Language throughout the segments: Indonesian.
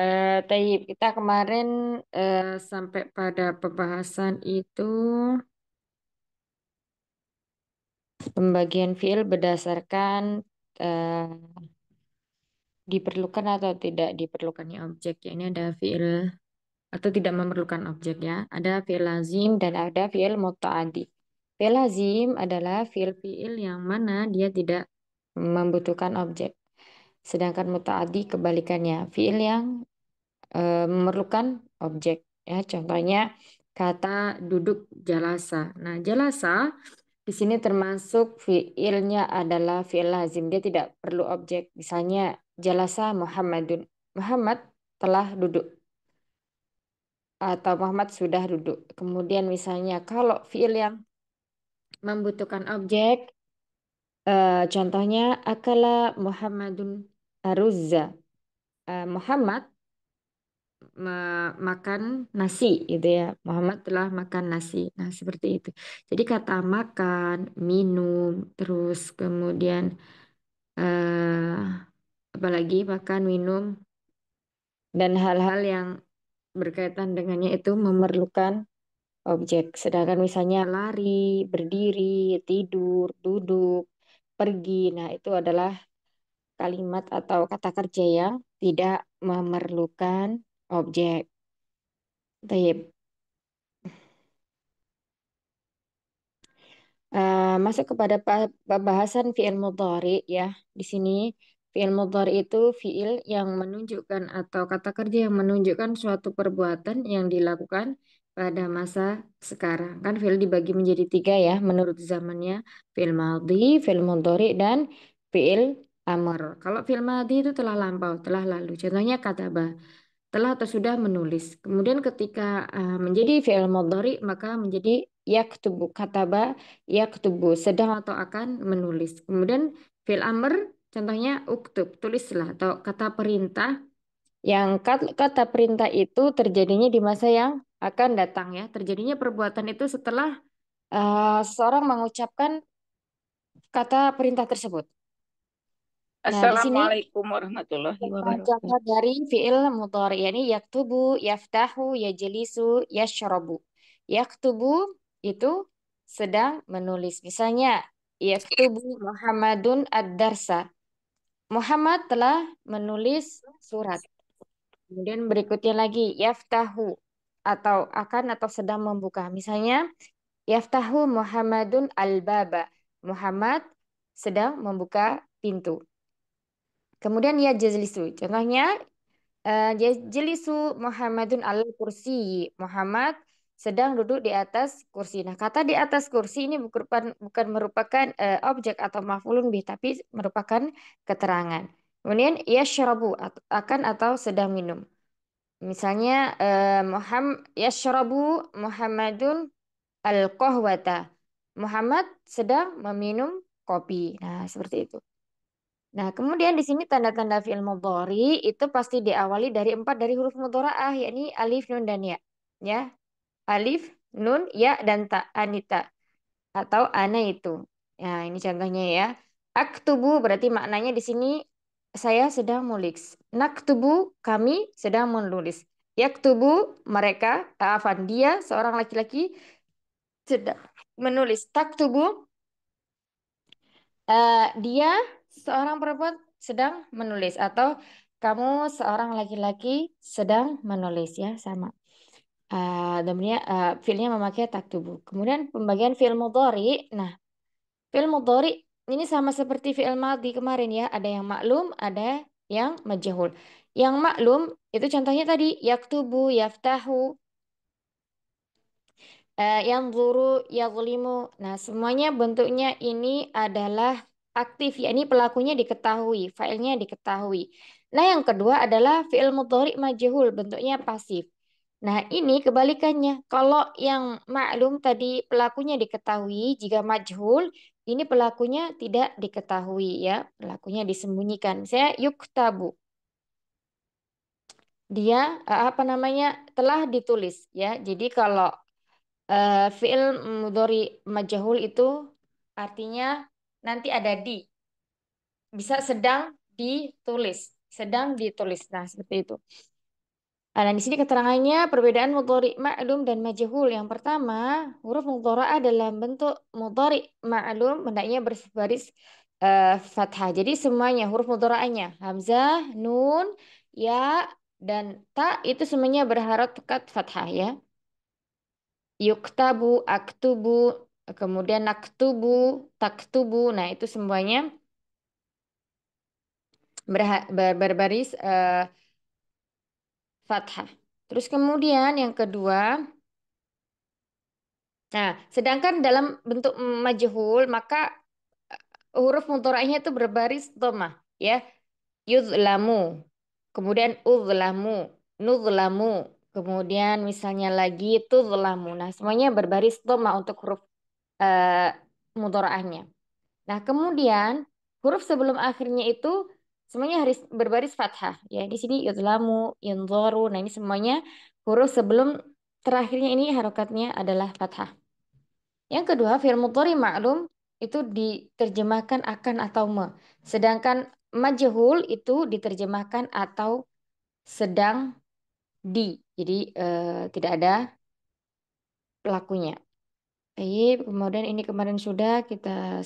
Eh, Taib, kita kemarin eh, sampai pada pembahasan itu pembagian fiil berdasarkan eh, diperlukan atau tidak diperlukannya objek. Ya, ini ada fiil atau tidak memerlukan objek ya. Ada fiil lazim dan ada fiil muta'adi. Fiil lazim adalah fiil-fiil yang mana dia tidak membutuhkan objek. Sedangkan mutaadi kebalikannya, fiil yang e, memerlukan objek. Ya, contohnya kata duduk jalasa. Nah, jalasa di sini termasuk fiilnya adalah fiil lazim. Dia tidak perlu objek. Misalnya jalasa Muhammadun. Muhammad telah duduk atau Muhammad sudah duduk. Kemudian misalnya kalau fiil yang membutuhkan objek Eh, contohnya akala Muhammadun aruzza. Uh, Muhammad makan nasi gitu ya. Muhammad telah makan nasi. Nah, seperti itu. Jadi kata makan, minum, terus kemudian eh, apalagi makan, minum dan hal-hal yang berkaitan dengannya itu memerlukan objek. Sedangkan misalnya lari, berdiri, tidur, duduk, pergi. Nah, itu adalah kalimat atau kata kerja yang tidak memerlukan objek. Baik. Uh, eh, masuk kepada pembahasan fi'il mudhari ya. Di sini fi'il mudhari itu fi'il yang menunjukkan atau kata kerja yang menunjukkan suatu perbuatan yang dilakukan pada masa sekarang. Kan fi'il dibagi menjadi tiga ya menurut zamannya. Fi'il madhi, fi'il mudhari, dan fi'il amr. Kalau fi'il madhi itu telah lampau, telah lalu. Contohnya kata kataba, telah atau sudah menulis. Kemudian ketika uh, menjadi fi'il mudhari maka menjadi kata yaktubu, kataba yaktubu, sedang atau akan menulis. Kemudian fi'il amr contohnya uktub, tulislah atau kata perintah yang kata perintah itu terjadinya di masa yang akan datang ya. Terjadinya perbuatan itu setelah uh, eh, seorang mengucapkan kata perintah tersebut. Nah, Assalamualaikum warahmatullahi wabarakatuh. dari fi'il mudhari yakni yaktubu, yaftahu, yajlisu, yashrabu. Yaktubu itu sedang menulis. Misalnya, yaktubu Muhammadun ad-darsa. Muhammad telah menulis surat. Kemudian berikutnya lagi yaftahu atau akan atau sedang membuka. Misalnya yaftahu Muhammadun al-baba. Muhammad sedang membuka pintu. Kemudian ya jazlisu. Contohnya ya Muhammadun al kursi. Muhammad sedang duduk di atas kursi. Nah, kata di atas kursi ini bukan bukan merupakan uh, objek atau mafulun bih tapi merupakan keterangan. Kemudian ya syarabu akan atau sedang minum. Misalnya eh, Muhammad ya syarabu Muhammadun al kohwata Muhammad sedang meminum kopi. Nah, seperti itu. Nah, kemudian di sini tanda-tanda fi'il mudhari itu pasti diawali dari empat dari huruf mudhara'ah yakni alif, nun dan ya. Ya. Alif, nun, ya dan ta anita atau ana itu. Nah, ini contohnya ya. Aktubu berarti maknanya di sini saya sedang menulis. nak tubuh kami sedang menulis. tubuh mereka, afan dia, seorang laki-laki, sedang menulis. Taktubu, uh, eh, dia, seorang perempuan, sedang menulis. Atau kamu, seorang laki-laki, sedang menulis. ya Sama. Uh, domnya, uh, filnya memakai taktubu. Kemudian pembagian film mudhari. Nah, film mudhari ini sama seperti fi'il madhi kemarin ya, ada yang maklum, ada yang majhul. Yang maklum itu contohnya tadi yaktubu, yaftahu, eh, yang zuru, yazlimu. Nah, semuanya bentuknya ini adalah aktif, ya. Ini pelakunya diketahui, filenya diketahui. Nah, yang kedua adalah file motorik majhul, bentuknya pasif. Nah, ini kebalikannya. Kalau yang maklum tadi pelakunya diketahui, jika majhul, ini pelakunya tidak diketahui ya, pelakunya disembunyikan. Saya yuk tabu. Dia eh, apa namanya telah ditulis ya. Jadi kalau uh, fiil mudori majahul itu artinya nanti ada di. Bisa sedang ditulis, sedang ditulis. Nah, seperti itu. Nah, di sini keterangannya perbedaan mudhari ma'lum dan majhul. Yang pertama, huruf mudhara adalah bentuk mudhari ma'lum hendaknya berbaris uh, eh, fathah. Jadi semuanya huruf mudhara'nya hamzah, nun, ya dan ta itu semuanya berharokat fathah ya. Yuktabu, aktubu, kemudian naktubu, taktubu. Nah, itu semuanya berbaris uh, fathah. Terus kemudian yang kedua, nah sedangkan dalam bentuk majhul maka eh, huruf mutorainya itu berbaris doma ya yudlamu kemudian udlamu nudlamu kemudian misalnya lagi tudlamu nah semuanya berbaris doma untuk huruf uh, nah kemudian huruf sebelum akhirnya itu semuanya harus berbaris fathah. Ya, di sini yudlamu, yunzoru. Nah, ini semuanya huruf sebelum terakhirnya ini harokatnya adalah fathah. Yang kedua, firmutori maklum itu diterjemahkan akan atau me. Sedangkan majhul itu diterjemahkan atau sedang di. Jadi eh, tidak ada pelakunya. Baik, kemudian ini kemarin sudah kita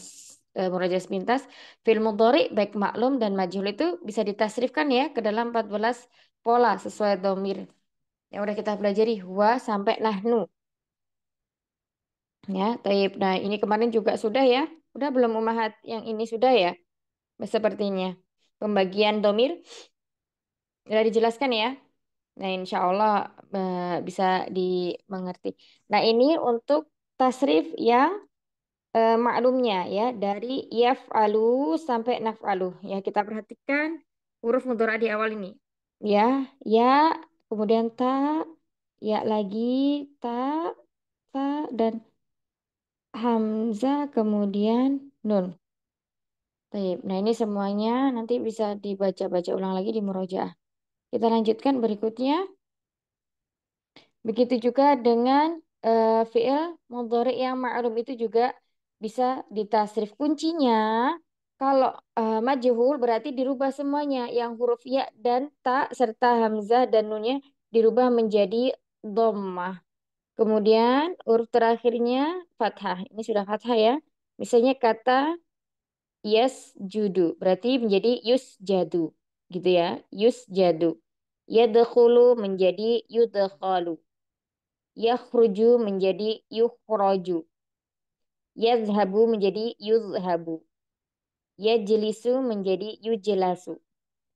Eh, Murajas pintas film mudhari baik maklum dan majhul itu bisa ditasrifkan ya ke dalam 14 pola sesuai domir yang udah kita pelajari huwa sampai nahnu. Ya, taib. Nah, ini kemarin juga sudah ya. Udah belum umahat yang ini sudah ya? Sepertinya. Pembagian domir udah dijelaskan ya. Nah, insya Allah eh, bisa dimengerti. Nah, ini untuk tasrif yang uh, maklumnya ya dari alu sampai naf alu ya kita perhatikan huruf mudhara di awal ini ya ya kemudian ta ya lagi ta ta dan hamza kemudian nun Taip. Nah ini semuanya nanti bisa dibaca-baca ulang lagi di murojaah. Kita lanjutkan berikutnya. Begitu juga dengan uh, fi'il mudhari yang maklum itu juga bisa ditasrif kuncinya kalau uh, majhul berarti dirubah semuanya yang huruf ya dan ta serta hamzah dan nunnya dirubah menjadi dhammah. Kemudian huruf terakhirnya fathah. Ini sudah fathah ya. Misalnya kata yes judu berarti menjadi yus jadu gitu ya. Yus jadu. Yadkhulu menjadi yudkhalu. Yakhruju menjadi yukhruju. Yazhabu menjadi yuzhabu. Yajlisu menjadi yujelasu.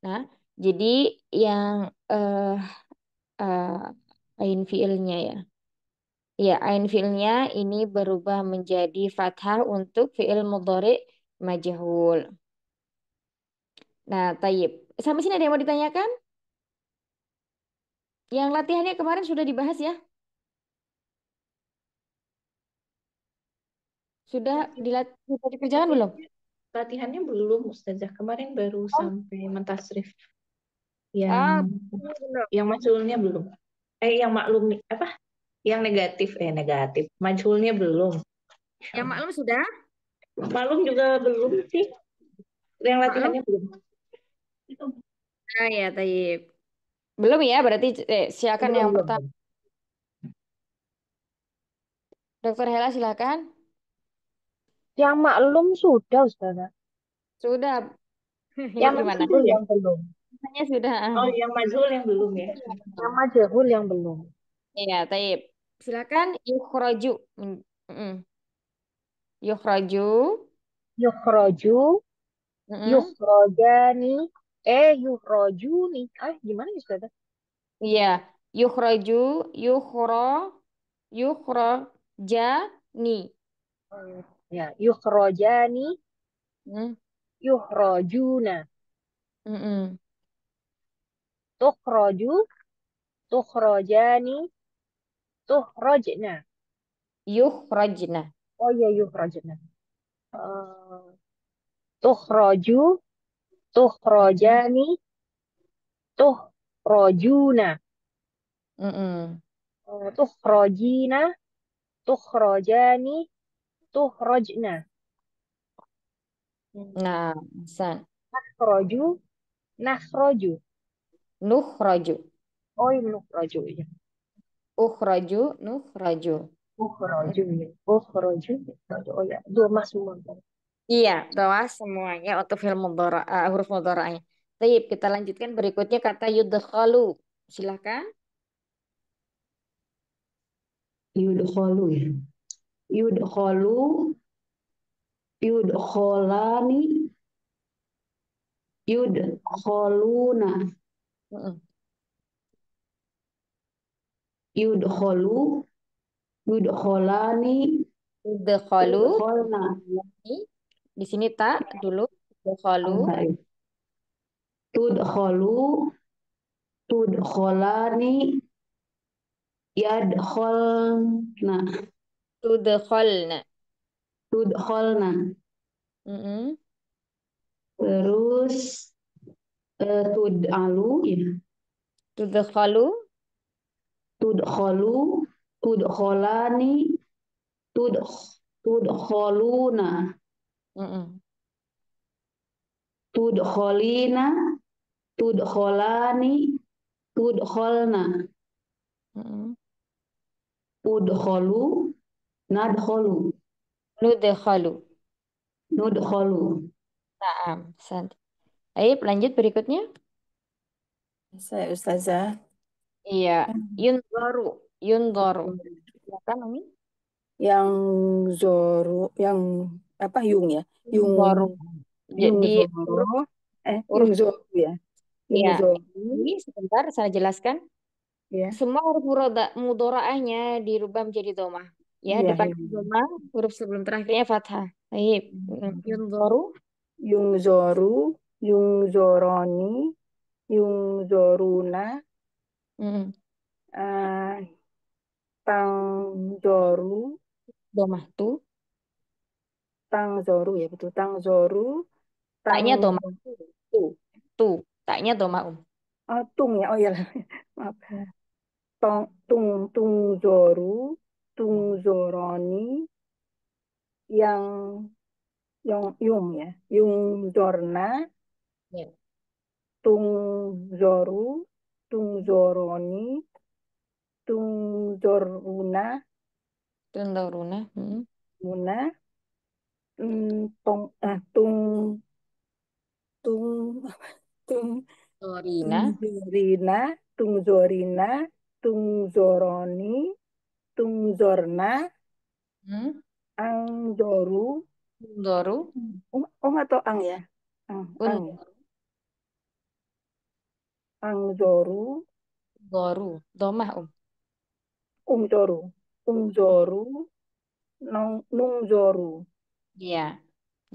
Nah, jadi yang uh, uh, ain fiilnya ya. Ya, ain fiilnya ini berubah menjadi fathah untuk fiil mudhari majhul. Nah, tayyib. Sampai sini ada yang mau ditanyakan? Yang latihannya kemarin sudah dibahas ya? Sudah dilatih di kerjaan belum? Latihannya belum, Ustazah. Kemarin baru oh. sampai mentasrif. Yang ah, yang maculnya belum. Eh, yang maklum apa? Yang negatif eh negatif. Majulnya belum. Yang maklum sudah? Maklum juga belum sih. Yang latihannya maklum. belum. Ah ya, taib Belum ya, berarti eh, siakan yang belum. pertama. Dokter Hela silakan. Yang maklum sudah, Ustazah. Sudah. Yang Yang gimana? majhul yang belum. Makanya sudah. Oh, yang majhul yang belum ya. Yang majhul yang belum. Iya, taib. Silakan yukhraju. yukroju, mm, yukroju, mm. Yukhraju. Yukhraju. yukroju nih, Yukhrajani. Eh, Ah, gimana ya, Ustazah? Iya, yukhraju, yukhra, yukhrajani. Hmm. Ya, yukhrojani, Hmm. yukrojuna Mm-mm. tukroju tukrojani tukhrojna. Yukhrajna. Oh iya, yukhrojna. uh, eh, tukroju, tukhrojani, tukhrojuna, Mm-mm. eh, tukhrojina, tukrojani itu rojna. Hmm. Nah, san. Nakhroju, nakhroju. Nukhroju. Oh, iya, nukhroju ya. Ukhroju, nukhroju. Ukhroju, ya. uh nukhroju. Oh ya, dua mas semua. Iya, doa semuanya untuk film mudhara, uh, eh, huruf motoranya Baik, kita lanjutkan berikutnya kata yudkhalu. Silakan. Yudkhalu ya yudholu yudholani yudholuna yudholu yudholani yudholu di sini tak dulu yudholu yudholu yudholani yadholna Tudkholna. Tudkholna. Mm -hmm. Terus uh, eh, tud'alu ya. Tudkhalu. Tudkhalu, tudkholani, tud tudkholuna. Mm -mm. Tudkholina, tudkholani, tudkholna. Mm -mm. Udholu, Nadkhulu. Nudholu. Nah, Naam. ayo lanjut berikutnya. Saya Ustazah. Iya, Yunzoru. Ya kan, Umi. Yang zoru, yang apa yung ya? Yung zoru. Jadi zoru, eh huruf zoru ya. Iya. Ini sebentar saya jelaskan. Ya. Semua huruf mudora'ahnya dirubah menjadi domah. Ya, Iya, depan iya. doma, huruf sebelum terakhirnya fathah. Baik. Hmm. yunzoru Yungzoru, Yungzoroni, Yungzoruna, mm, ah, Tangzoru, domah tu. Tangzoru ya betul, Tangzoru, Taknya Tang domah tu. tu. Taknya domah um. Oh, tung ya, oh ya, maaf. Tong, tung, tung zoru Tung Zoroni yang Yong Yung ya, Yung Zorna, yeah. Tung Zoru, Tung Zoroni, Tung Zoruna, Tung Zoruna, hmm. Una, um, Tung, ah, eh, Tung Tung Tung Zorina, Tung Zorina, Tung Zorina, Tung Zoroni, tungzorna hmm? angdoru angdoru um, hmm. oh, oh, nggak atau ang ya ang oh, ang ya? zoru doru domah um umdoru umdoru nung nungzoru iya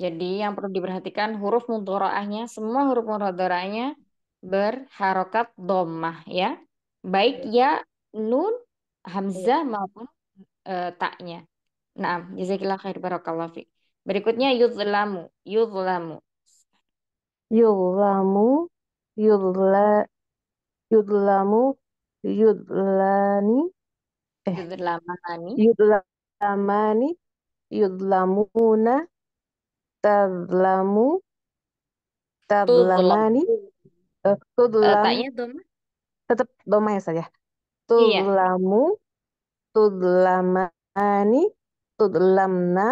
jadi yang perlu diperhatikan huruf mudharaahnya semua huruf mudharaahnya berharokat domah ya baik iya. ya nun hamzah iya. maupun uh, eh, taknya. Nah, jazakillah khair barakallahu fi. Berikutnya yudlamu, yudlamu, yudlamu, yudla, yudlamu, yudlani, eh, yudlamani, yudlamani, yudlamuna, tadlamu, tadlamani, tudlam. Uh, eh, tudlam. Uh, eh, taknya doma? Tetap doma ya saja. Iya. Tudlamu, tudlamani, tudlamna,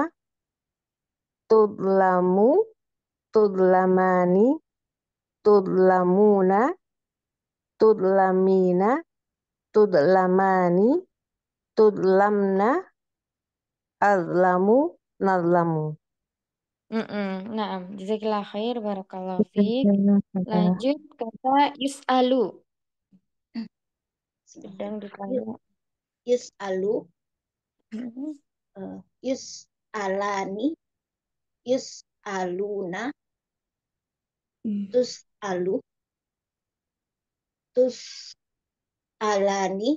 tudlamu, tudlamani, tudlamuna, tudlamina, tudlamani, tudlamna, azlamu, nazlamu. Mm-mm. Nah, jazakillah khair, barakallahu fiik. Lanjut kata yus'alu sedang hmm. ditanya yus alu hmm. yus alani yus aluna Yus hmm. tus alu tus alani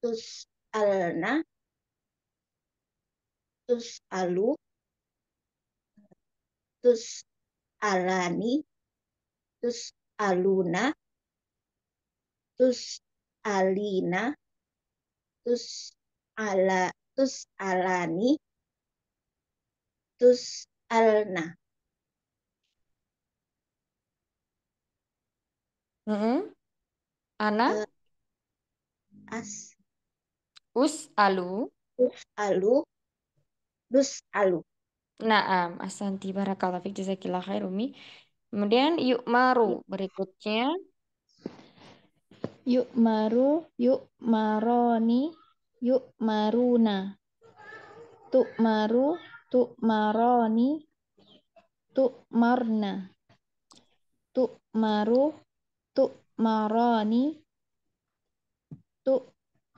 tus alna tus alu tus alani tus aluna tus alina tus ala tus alani tus alna. Mm -hmm. Ana? Uh, as. Us alu. Us alu. Dus alu. nah um, asanti barakallahu fiik jazakillah khair Umi. Kemudian yuk maru berikutnya yuk maru, yuk maroni, yuk maruna. Tuk maru, tuk maroni, tuk marna. Tuk maru, tuk maroni, tuk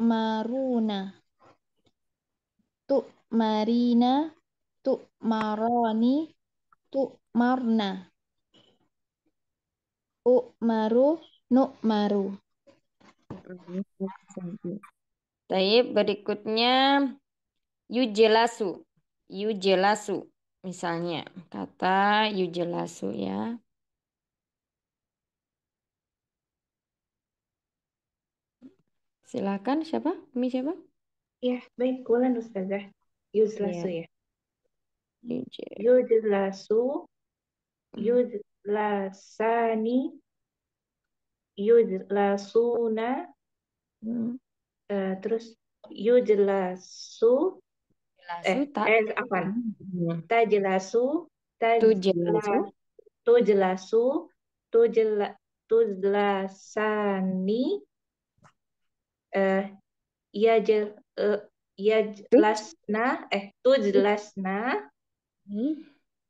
maruna. Tuk marina, tuk maroni, tuk marna. u maru, nuk maru. Taib berikutnya yujelasu. Yujelasu misalnya kata yujelasu ya. Silakan siapa? Mi siapa? Ya, baik Kulan Ustazah. Yujelasu ya. ya. Yujelasu hmm. yujlasani yujlasuna Hmm. Eh, terus you jelasu jelasu eh, ta eh, apa? Hmm. Ta jelasu ta tu jelasu tu jelasu tu jela tu jelasani eh ya jel eh, ya jelasna eh tu jelasna hmm.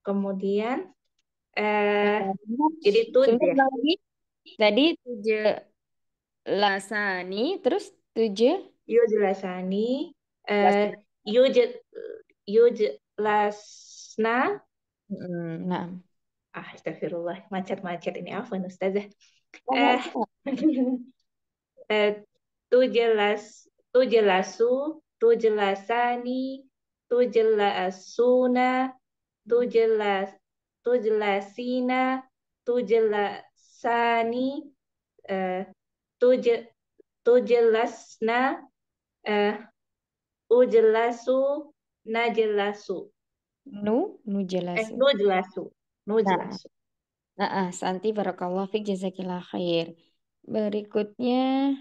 kemudian eh jadi tu jadi tadi tujuh Lasani, terus tujuh? lasani eh yuj, yo lasna nah. Ah, astagfirullah. Macet-macet ini apa, Ustazah? Oh, eh, tujuh jelasani, tujuh jelasuna, tujuh jelas, tujuh jelasina, tujuh jelasani, eh, tuje, tujelasna eh ujelasu najelasu. Nu, nu jelasu. Eh, nu jelasu. Nu jelasu. Nah, nah Santi barakallah fik jazakillah khair. Berikutnya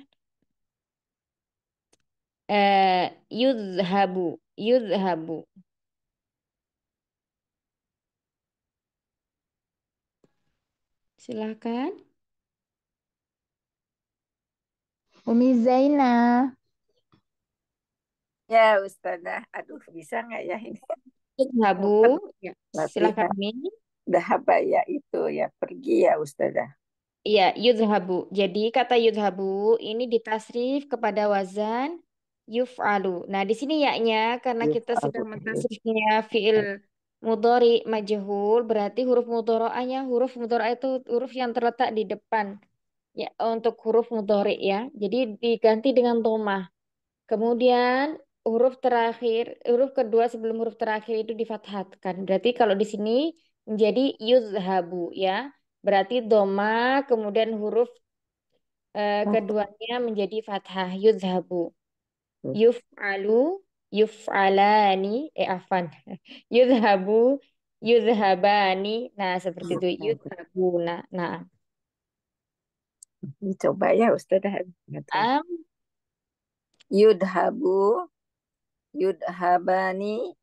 eh yudhabu, yudhabu. Silakan. Umi Zaina. Ya, Ustazah. Aduh, bisa nggak ya ini? Ya, Bu. Dah Dahaba ya itu ya pergi ya Ustazah. Iya, yudhabu. Jadi kata yudhabu ini ditasrif kepada wazan yuf'alu. Nah, di sini yaknya karena yuf kita sudah mentasrifnya fi'il mudori majhul berarti huruf mudoroanya huruf mudoroa itu huruf yang terletak di depan ya untuk huruf mudhari ya. Jadi diganti dengan domah. Kemudian huruf terakhir, huruf kedua sebelum huruf terakhir itu difathatkan. Berarti kalau di sini menjadi yuzhabu ya. Berarti doma kemudian huruf eh, hmm. keduanya menjadi fathah yuzhabu. Hmm. Yuf'alu, yuf'alani, eh afan. Yuzhabu, yuzhabani. Nah, seperti itu yuzhabuna. Nah. Dicoba ya Ustazah. Ya. Am yudhabu yudhabani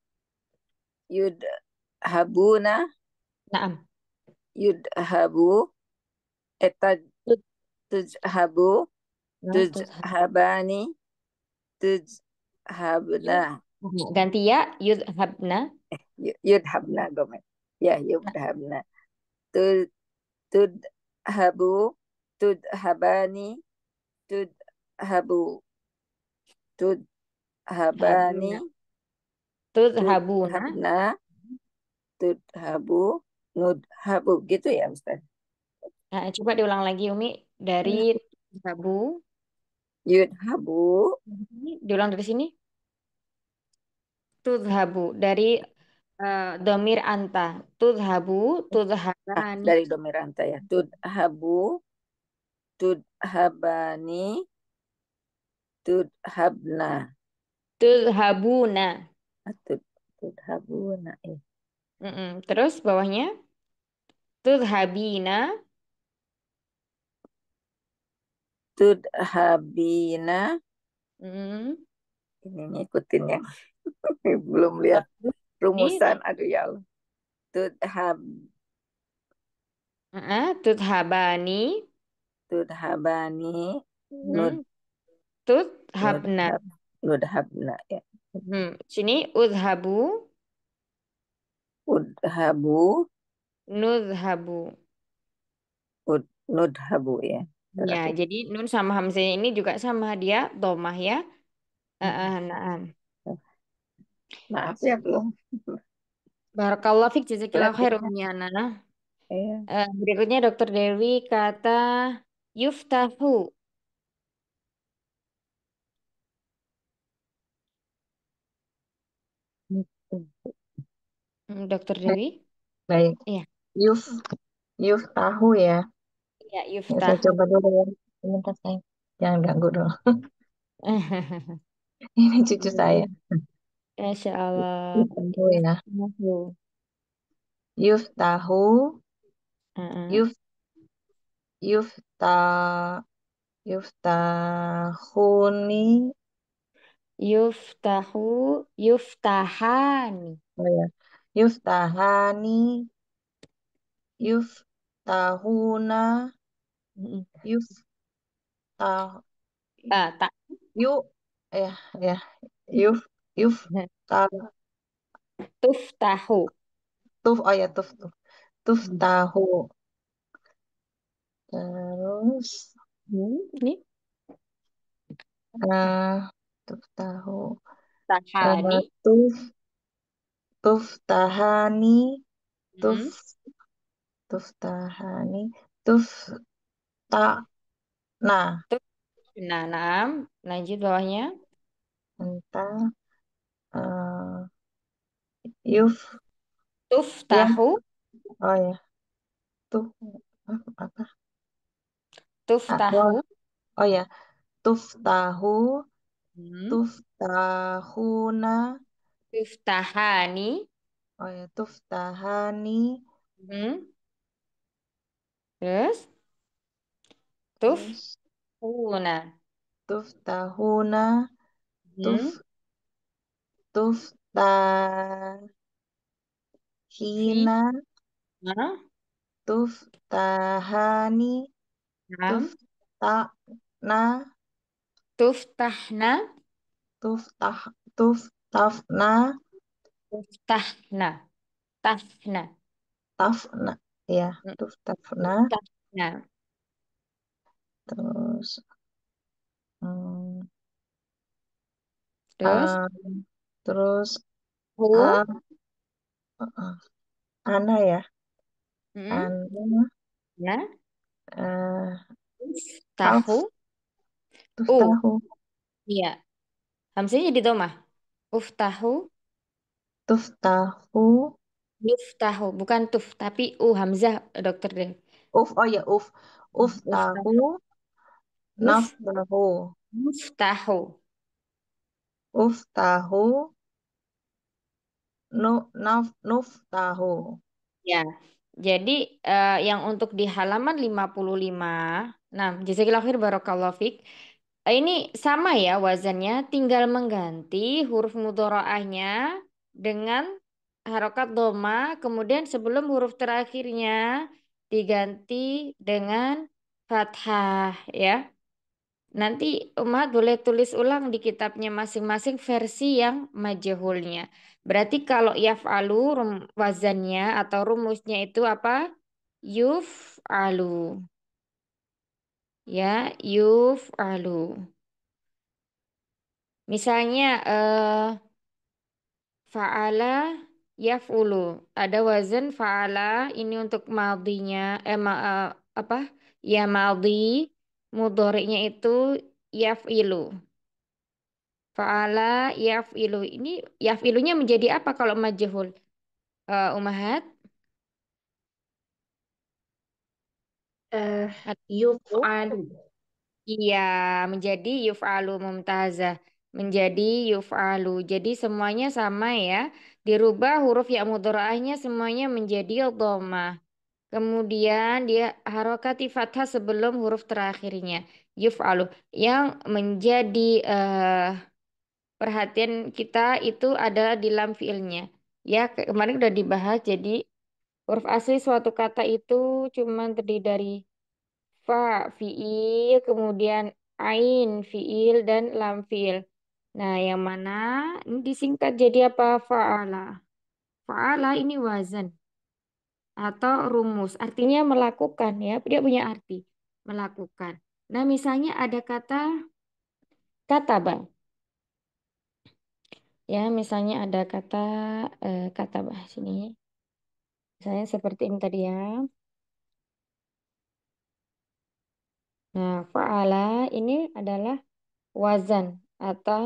yudhabuna Naam. Yudhabu eta tujhabu nah, tujhabani tujhabna. Ganti ya yudhabna. Yudhabna gomel. Ya yudhabna. Tudhabu tud tud tud tud habani habani habu habu tudhabu. tud habu nud habu Gitu ya, Ustaz? Nah, coba diulang lagi, Umi. Dari hmm. habu yud habu Diulang dari sini. tud habu Dari Uh, domir anta tudhabu ah, tudhabani dari domir anta ya tudhabu Tudhabani Tudhabna Tudhabuna ah, Tud, Tudhabuna eh. Mm -mm. Terus bawahnya Tudhabina Tudhabina mm. Ini ngikutin yang belum lihat rumusan. Ini. Aduh ya Allah. Tudhab. Uh -uh, tudhabani. Tudhabani Nud hmm. Tudhabna Nudhabna ya. Hmm. Sini udhabu Udhabu Nudhabu Ud, Nudhabu ya. Terus. Ya, jadi nun sama hamzah ini juga sama dia domah ya. Uh, nah, ah. Maaf ya belum. Barakallah fik jazakillah ya. khairan ya Nana. Iya. Uh, berikutnya Dokter Dewi kata Yuftahu. Hmm, dokter Dewi? Baik. Iya. Yuf, Yuf tahu ya. Iya, Yuf tahu. Ya, saya coba dulu ya. Sebentar saya. Jangan ganggu dulu. Ini cucu saya. Insya Allah. Yuftahu ya. Yuf tahu. Uh -uh. Yuf Yufta yuftahuni Yuftahu, yuftahani. Oh ya. Yuftahani, yuftahuna, yuftah, Ah, tak. yu, ya, ya, yuf, Yufta Tuftahu. tuf, oh ya, tuf, tuf, tuftahu, Terus hmm, ini nah tuh tahu Tahani. Uh, tuh tuf tahani tuf hmm. tuf tahani tuh tak nah tuf nah lanjut bawahnya entah uh, yuf tuh ya. tahu ya. oh ya tuh apa Tuftah. Atau, oh ya, tuftahu, Hmm. tuftahuna, Tuftahani. oh ya, tuftahani, Hmm. Terus Tuftahuna. tuftahuna, hmm. tuf, Hmm. tuftahina, tuf tuftahani, Tuftahna. Tuftahna. Tuftah. Tuftahna. Tuftahna. Tafna. Tafna. Ya, mm. tuftahna. Tuftahna. Terus. Hmm, terus. Ah, terus. Ah, ah, Ana ya. Ana. Ya. Eh, tahu. Tahu. Uh. tahu. Iya. Hamzah jadi domah. Uf tahu. tuh tahu. Uf tahu. Bukan tuf. Tapi U Hamzah dokter deh. Uf. Oh ya uf. Uf Uf tahu. tahu. Naf tahu. Uf tahu. Uf tahu. Nu, naf, nuf tahu. Ya. Jadi uh, yang untuk di halaman 55, nah jazakillahu khair barakallahu fik. Eh, ini sama ya wazannya, tinggal mengganti huruf mudorohahnya dengan harokat doma, kemudian sebelum huruf terakhirnya diganti dengan fathah ya. Nanti Umat boleh tulis ulang di kitabnya masing-masing versi yang majehulnya. Berarti kalau yaf'alu wazannya atau rumusnya itu apa? Yuf'alu. Ya, yuf'alu. Misalnya eh, fa'ala yaf'ulu. Ada wazan fa'ala ini untuk maldinya eh ma, eh, apa? Ya maldi mudoriknya itu yaf'ilu. Fa'ala yaf'ilu. Ini yaf'ilunya menjadi apa kalau majhul? Uh, umahat? Uh, eh, yuf'alu. Iya, menjadi yuf'alu mumtazah. Menjadi yuf'alu. Jadi semuanya sama ya. Dirubah huruf ya mudorahnya semuanya menjadi dhamah. Kemudian dia harokati fathah sebelum huruf terakhirnya. yuf Yuf'alu. Yang menjadi uh, perhatian kita itu adalah di lam fi'ilnya. Ya, kemarin sudah dibahas jadi huruf asli suatu kata itu cuma terdiri dari fa fi'il, kemudian ain fi'il dan lam fi'il. Nah, yang mana ini disingkat jadi apa? Fa'ala. Fa'ala ini wazan atau rumus. Artinya melakukan ya, dia punya arti melakukan. Nah, misalnya ada kata kata bang. Ya, misalnya ada kata eh, bah sini. Misalnya seperti ini tadi ya. Nah, fa'ala ini adalah wazan atau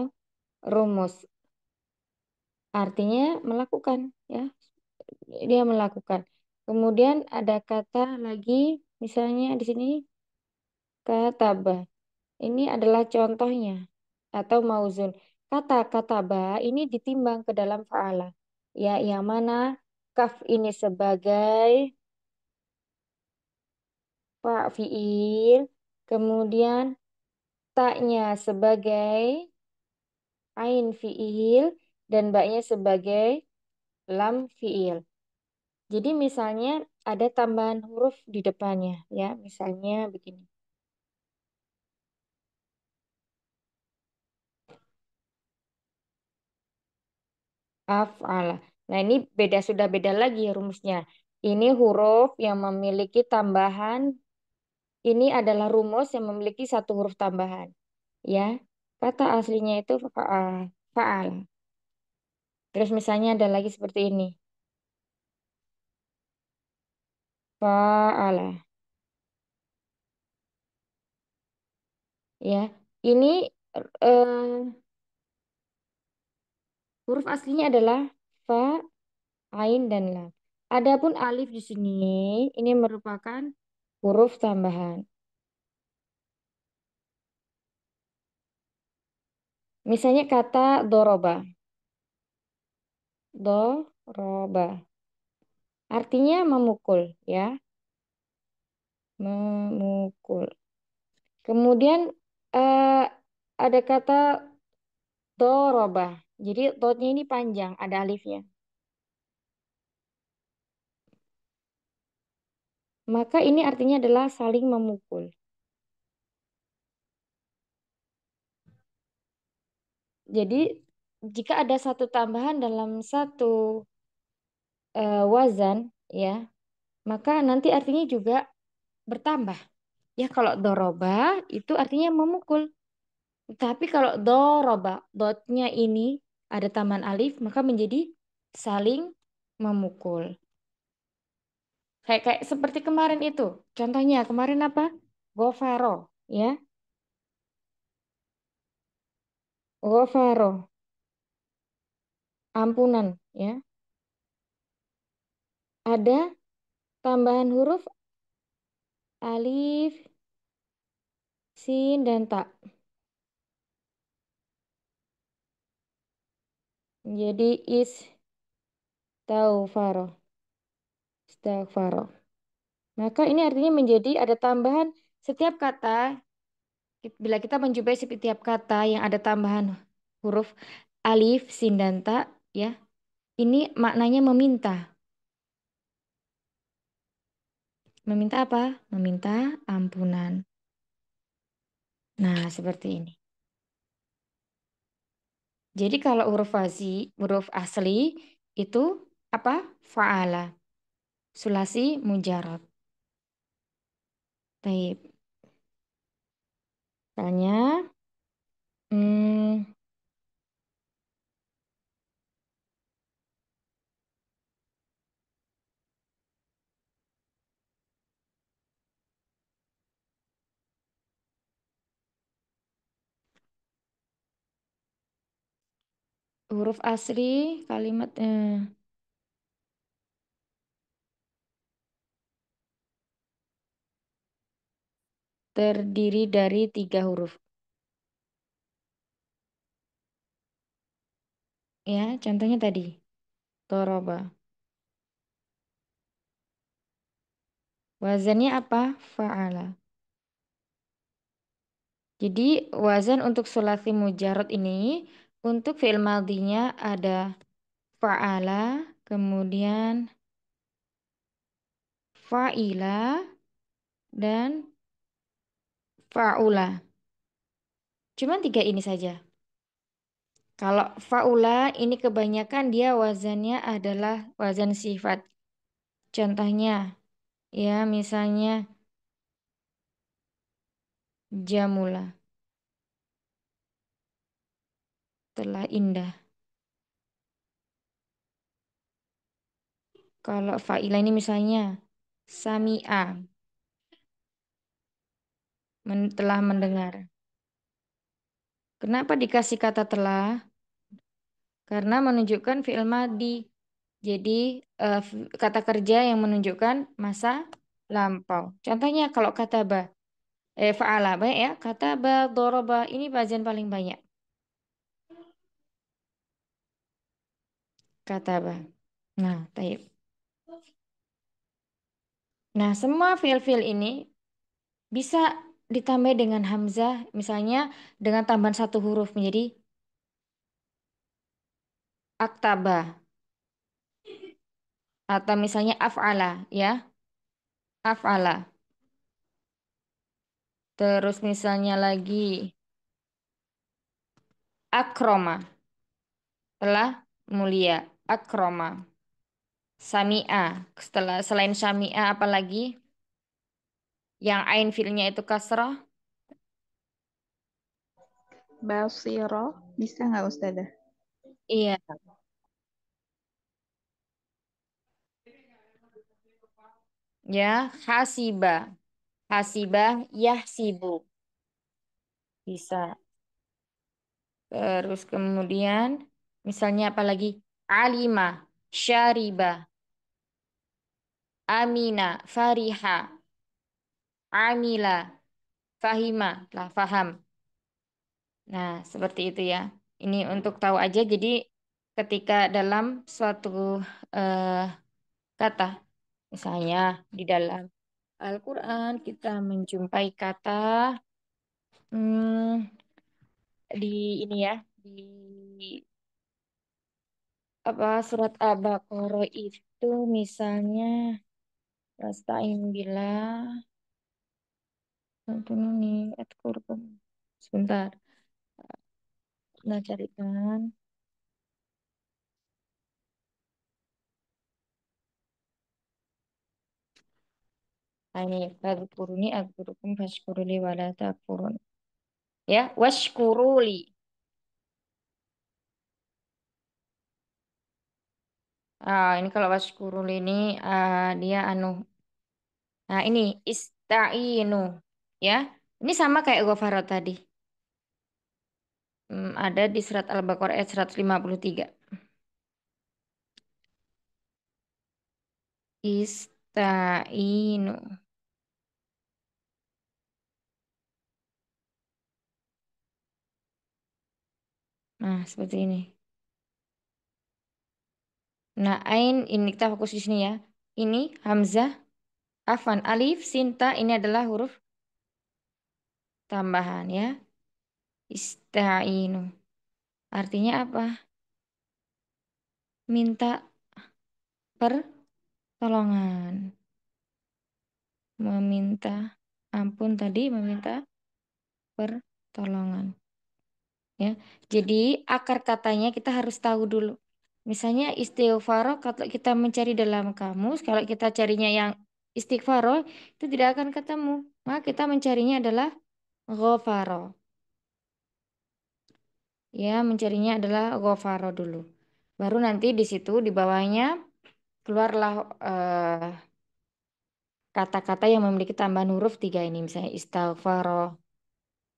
rumus. Artinya melakukan ya. Dia melakukan. Kemudian ada kata lagi, misalnya di sini kataba. Ini adalah contohnya atau mauzun. Kata kataba ini ditimbang ke dalam fa'ala. Ya, yang mana kaf ini sebagai fa fi'il, kemudian taknya sebagai ain fi'il dan baknya sebagai lam fi'il. Jadi misalnya ada tambahan huruf di depannya ya, misalnya begini. Af'ala. Nah, ini beda sudah beda lagi rumusnya. Ini huruf yang memiliki tambahan. Ini adalah rumus yang memiliki satu huruf tambahan. Ya, kata aslinya itu fa'al. Fa Terus misalnya ada lagi seperti ini. Fa'ala. Ya, ini uh, huruf aslinya adalah fa, ain dan lam. Adapun alif di sini ini merupakan huruf tambahan. Misalnya kata doroba. Doroba. Artinya memukul, ya. Memukul. Kemudian eh, ada kata toroba, Jadi totnya ini panjang, ada alifnya. Maka ini artinya adalah saling memukul. Jadi jika ada satu tambahan dalam satu uh, wazan ya, maka nanti artinya juga bertambah. Ya kalau doroba itu artinya memukul. Tapi kalau doroba, dotnya ini ada taman alif, maka menjadi saling memukul. Kayak, kayak seperti kemarin itu. Contohnya kemarin apa? Gofaro, ya. Gofaro. Ampunan, ya. Ada tambahan huruf alif, sin, dan tak. Jadi is taufaro. Istaghfaro. Maka ini artinya menjadi ada tambahan setiap kata bila kita menjumpai setiap kata yang ada tambahan huruf alif, sin, dan tak, ya, ini maknanya meminta. Meminta apa? Meminta ampunan. Nah, seperti ini. Jadi kalau huruf fazi, huruf asli itu apa? Fa'ala. Sulasi mujarab. Baik. Tanya. Hmm, Huruf asli kalimat eh, terdiri dari tiga huruf. Ya, contohnya tadi. Toroba. Wazannya apa? Fa'ala. Jadi wazan untuk sulasi mujarot ini untuk fi'il madinya ada fa'ala, kemudian fa'ila, dan fa'ula. Cuma tiga ini saja. Kalau fa'ula ini kebanyakan dia wazannya adalah wazan sifat. Contohnya, ya misalnya jamula. setelah indah. Kalau fa'ila ini misalnya sami'a men telah mendengar. Kenapa dikasih kata telah? Karena menunjukkan fi'il madi. Jadi uh, kata kerja yang menunjukkan masa lampau. Contohnya kalau kata ba, eh, fa'ala banyak ya, kata ba, doroba, ini bagian paling banyak. kataba. Nah, taib. Nah, semua fil-fil ini bisa ditambah dengan hamzah, misalnya dengan tambahan satu huruf menjadi aktaba. Atau misalnya af'ala, ya. Af'ala. Terus misalnya lagi akroma. Telah mulia akroma. Samia. Setelah selain samia apalagi? Yang ain filnya itu kasrah? Basiro. Bisa nggak Ustazah? Iya. Ya, hasiba. Hasiba, yahsibu. Bisa. Terus kemudian, misalnya apalagi? alima, syariba, amina, fariha, amila, fahima, lah faham. Nah, seperti itu ya. Ini untuk tahu aja, jadi ketika dalam suatu uh, kata, misalnya di dalam Al-Quran kita menjumpai kata hmm, di ini ya, di apa surat Al-Baqarah itu misalnya Rastain bila Tununi atkurkum Sebentar Nah carikan Ini Fadkuruni atkurkum Fashkuruli wala takfurun Ya Washkuruli Uh, ini kalau waskurul ini uh, dia anu. Nah, ini istainu ya. Ini sama kayak ghafara tadi. Hmm, ada di surat Al-Baqarah ayat 153. Istainu. Nah, seperti ini. Nah, ain ini kita fokus di sini ya. Ini hamzah, afan, alif, sinta ini adalah huruf tambahan ya. Ista'inu. Artinya apa? Minta pertolongan. Meminta ampun tadi, meminta pertolongan. Ya. Jadi akar katanya kita harus tahu dulu. Misalnya istighfar kalau kita mencari dalam kamus, kalau kita carinya yang istighfar itu tidak akan ketemu. Maka kita mencarinya adalah ghofaroh. Ya, mencarinya adalah ghofaroh dulu. Baru nanti di situ di bawahnya keluarlah eh, kata-kata eh, yang memiliki tambahan huruf tiga ini misalnya istighfaro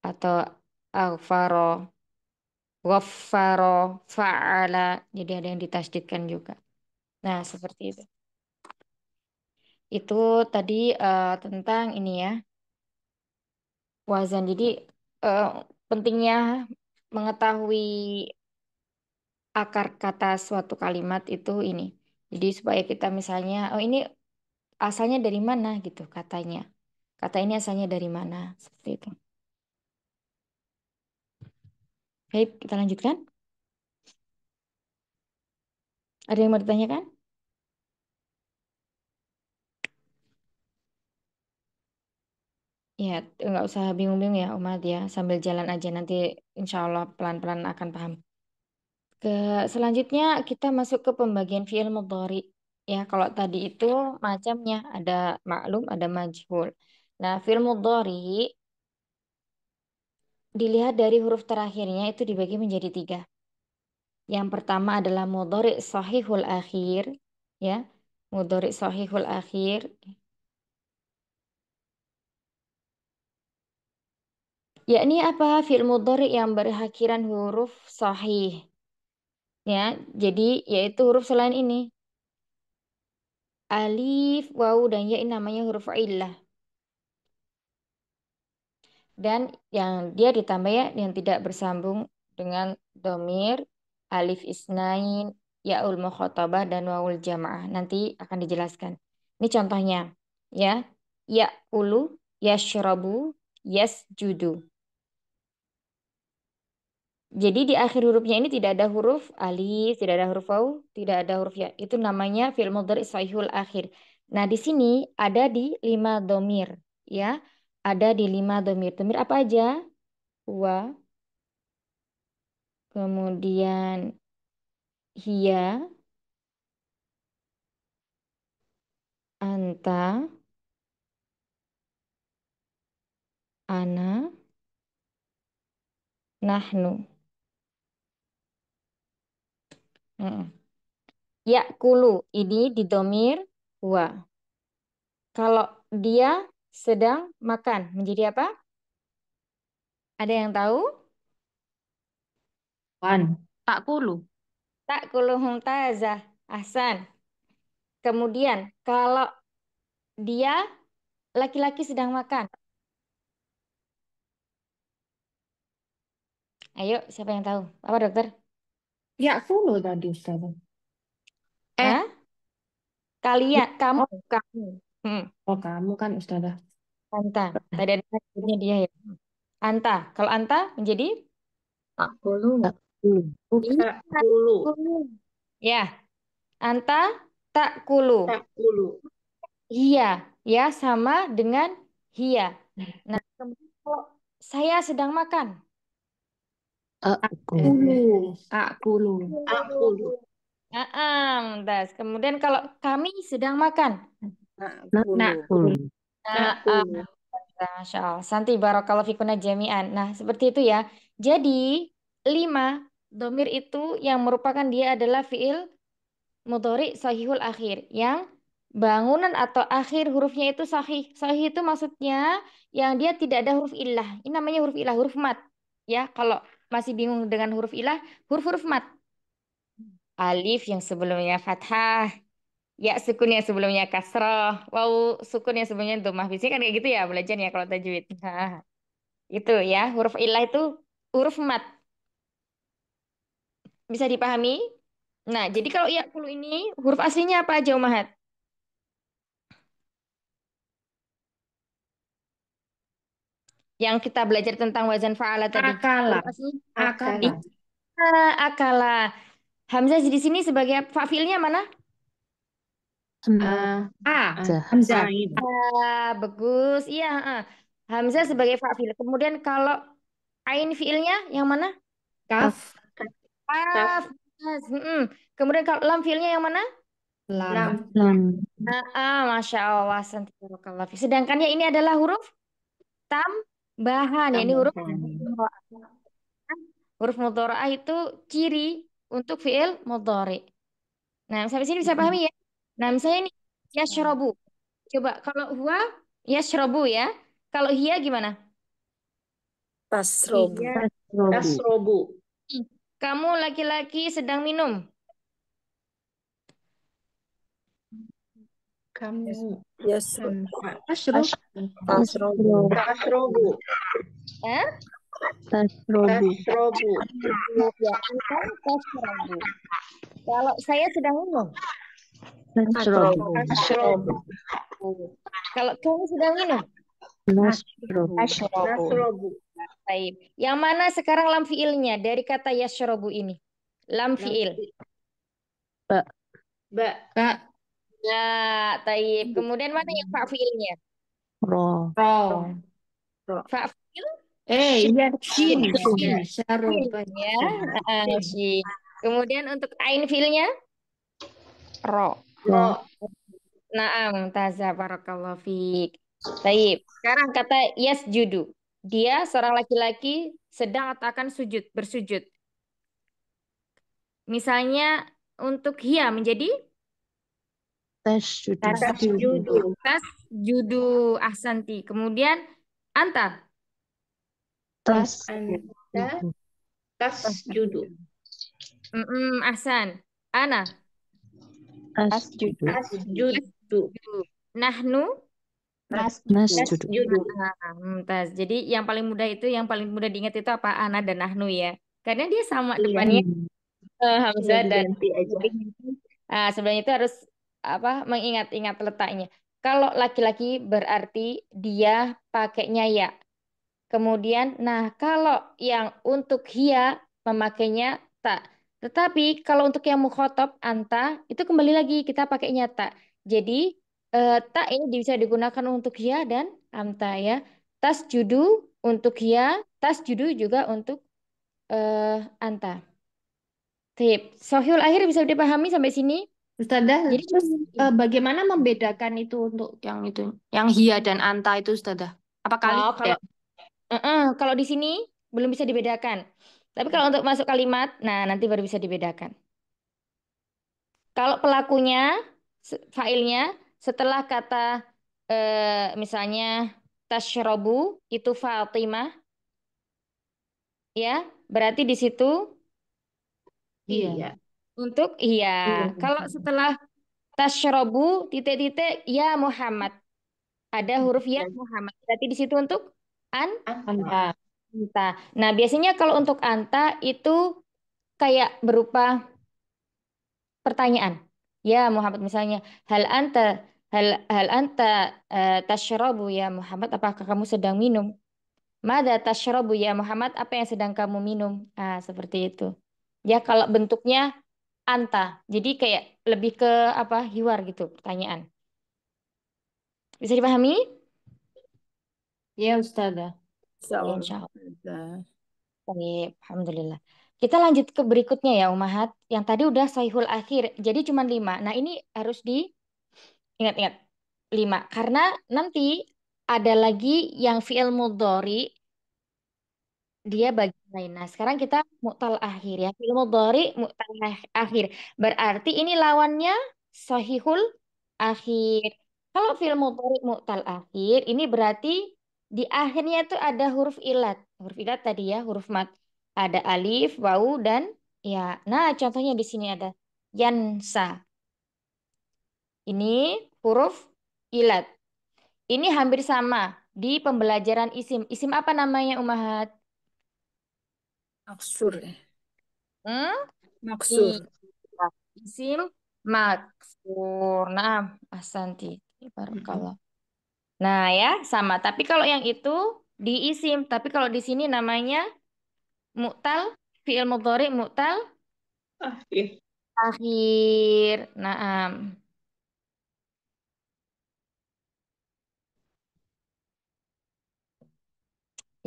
atau alfaro Waffaro fa'ala. Jadi ada yang ditasjidkan juga. Nah, seperti itu. Itu tadi uh, tentang ini ya. Wazan. Jadi uh, pentingnya mengetahui akar kata suatu kalimat itu ini. Jadi supaya kita misalnya, oh ini asalnya dari mana gitu katanya. Kata ini asalnya dari mana, seperti itu. Baik, kita lanjutkan. Ada yang mau ditanyakan? Ya, nggak usah bingung-bingung ya, Umat ya. Sambil jalan aja nanti insya Allah pelan-pelan akan paham. Ke, selanjutnya kita masuk ke pembagian fi'il mudhari. Ya, kalau tadi itu macamnya ada maklum, ada majhul. Nah, fi'il mudhari dilihat dari huruf terakhirnya itu dibagi menjadi tiga. Yang pertama adalah mudhari sahihul akhir, ya. Mudhari sahihul akhir. Yakni apa? Fi'il mudhari yang berakhiran huruf sahih. Ya, jadi yaitu huruf selain ini. Alif, waw dan ya ini namanya huruf illah dan yang dia ditambah ya yang tidak bersambung dengan domir alif isnain yaul mukhotabah dan waul jamaah nanti akan dijelaskan ini contohnya ya ya ulu yashrabu judu. jadi di akhir hurufnya ini tidak ada huruf alif, tidak ada huruf waw tidak ada huruf ya. Itu namanya fil mudhari sahihul akhir. Nah, di sini ada di lima domir ya ada di lima domir. Domir apa aja? Wa, kemudian hia, anta, ana, nahnu. Ya kulu ini di domir wa. Kalau dia sedang makan menjadi apa? Ada yang tahu? Wan. tak kulu mumtazah. Ahsan. Kemudian kalau dia laki-laki sedang makan. Ayo, siapa yang tahu? Apa dokter? Ya, kulu tadi Ustaz. Eh, kalian, kamu, oh. kamu. Hmm. Oh, kamu kan ustazah. Anta. Tadi ada sebutnya dia ya. Anta. Kalau Anta menjadi 40. 40. kulu Ya. Anta tak kulu. Tak kulu. Iya, ya sama dengan hia. Nah, kemudian kalau saya sedang makan. Aku. Aku. Aku. Nah, Kemudian kalau kami sedang makan. Nah, Nah, um, Masya Allah. Santi barakallahu fikuna jami'an. Nah, seperti itu ya. Jadi, lima, domir itu yang merupakan dia adalah fi'il mudhari sahihul akhir. Yang bangunan atau akhir hurufnya itu sahih. Sahih itu maksudnya yang dia tidak ada huruf illah. Ini namanya huruf illah, huruf mat. Ya, kalau masih bingung dengan huruf ilah huruf-huruf mat. Alif yang sebelumnya fathah, Ya, sukun yang sebelumnya kasroh. Wow, sukun yang sebelumnya itu mah kan kayak gitu ya belajar ya kalau tajwid. itu ya, huruf ilah itu huruf mat. Bisa dipahami? Nah, jadi kalau ya puluh ini huruf aslinya apa aja Umahat? Yang kita belajar tentang wazan faala tadi. Akala. Akala. Akala. Hamzah di sini sebagai fafilnya mana? Uh, eh, Hamzah. Hamzah. Ah, bagus. Iya, A. Ah. Hamzah sebagai fa'il. Kemudian kalau ain fiilnya yang mana? Kaf. Kaf. Mm. Kemudian kalau lam fiilnya yang mana? Lam. Lam. Nah, ah, Masya Allah. Sedangkan ya ini adalah huruf bahan. Ya, ini huruf huruf a itu ciri untuk fiil mudhari. Nah, sampai sini bisa pahami ya? Nah, misalnya ini yashrabu. Coba kalau huwa yashrabu ya. Kalau hiya gimana? Pasrobu. Hiya. Pasrobu. Hmm. Kamu laki-laki sedang minum. Kamu yasrobu. Pasrobu. Pasrobu. Eh? Tasrobu. Tasrobu. Ya, tasrobu. Kalau saya sedang minum. Kalau kamu sudah minum? Nasrobu. Baik. Yang mana sekarang lam fiilnya dari kata yasrobu ini? Lam fiil. Ba. Ba. Ba. Ya, taib. Kemudian mana yang fa fiilnya? Ro. Ro. Ro. Fa fiil? Eh, iya, ya shin. Ah, shin. Ya. Kemudian untuk ain fiilnya? Ro. Ro. Naam, taza barakallahu fiik. Baik, sekarang kata yes judu. Dia seorang laki-laki sedang atau akan sujud, bersujud. Misalnya untuk hia menjadi tas judu, tas judu ahsanti. Kemudian anta. Tas anta. judu. Mm -mm, ahsan. Ana. Asjudu. Asjudu. Nahnu Nasjudu. Nah, ah, Jadi yang paling mudah itu yang paling mudah diingat itu apa Ana dan Nahnu ya. Karena dia sama iya. depannya uh, Hamzah iya, dan aja. Uh, sebenarnya itu harus apa mengingat-ingat letaknya. Kalau laki-laki berarti dia pakainya ya. Kemudian nah kalau yang untuk hia memakainya tak. Tetapi kalau untuk yang mukhotob, anta, itu kembali lagi kita pakai nyata. Jadi eh, ta ini bisa digunakan untuk ya dan anta ya. Tas judu untuk ya, tas judu juga untuk eh, anta. Tip. Sohiul akhir bisa dipahami sampai sini? Ustazah, Jadi, terus uh, bagaimana membedakan itu untuk yang itu, yang hia dan anta itu, Ustazah? Apa kali? Oh, kalau, ya? uh -uh, kalau di sini belum bisa dibedakan. Tapi kalau untuk masuk kalimat, nah nanti baru bisa dibedakan. Kalau pelakunya, failnya setelah kata eh, misalnya tashrobu itu Fatimah, ya berarti di situ iya. iya. Untuk iya. iya. Kalau setelah tashrobu titik-titik ya Muhammad ada huruf ya iya. Muhammad. Berarti di situ untuk an, an. an. Anta. Nah, biasanya kalau untuk anta itu kayak berupa pertanyaan. Ya, Muhammad misalnya, hal anta hal hal anta uh, eh, tasyrabu ya Muhammad apakah kamu sedang minum? Mada tasyrabu ya Muhammad apa yang sedang kamu minum? Ah, seperti itu. Ya, kalau bentuknya anta. Jadi kayak lebih ke apa? hiwar gitu pertanyaan. Bisa dipahami? Ya, Ustazah. Insyaallah. Baik, Alhamdulillah. Kita lanjut ke berikutnya ya Umahat. Yang tadi udah Sahihul Akhir. Jadi cuma lima. Nah ini harus di ingat-ingat. Lima. Karena nanti ada lagi yang fi'il mudhari. Dia bagi lain. Nah sekarang kita mu'tal akhir ya. Fi'il mudhari mu'tal akhir. Berarti ini lawannya Sahihul Akhir. Kalau fi'il mudhari mu'tal akhir. Ini berarti di akhirnya itu ada huruf ilat. Huruf ilat tadi ya, huruf mat. Ada alif, wau, dan ya. Nah, contohnya di sini ada yansa. Ini huruf ilat. Ini hampir sama di pembelajaran isim. Isim apa namanya, Umahat? Maksur. Hmm? Maksur. Iya. Isim maksur. Nah, asanti. -hmm. Nah ya sama. Tapi kalau yang itu di isim. Tapi kalau di sini namanya mutal fi'il mudhari mutal akhir. Akhir. Um.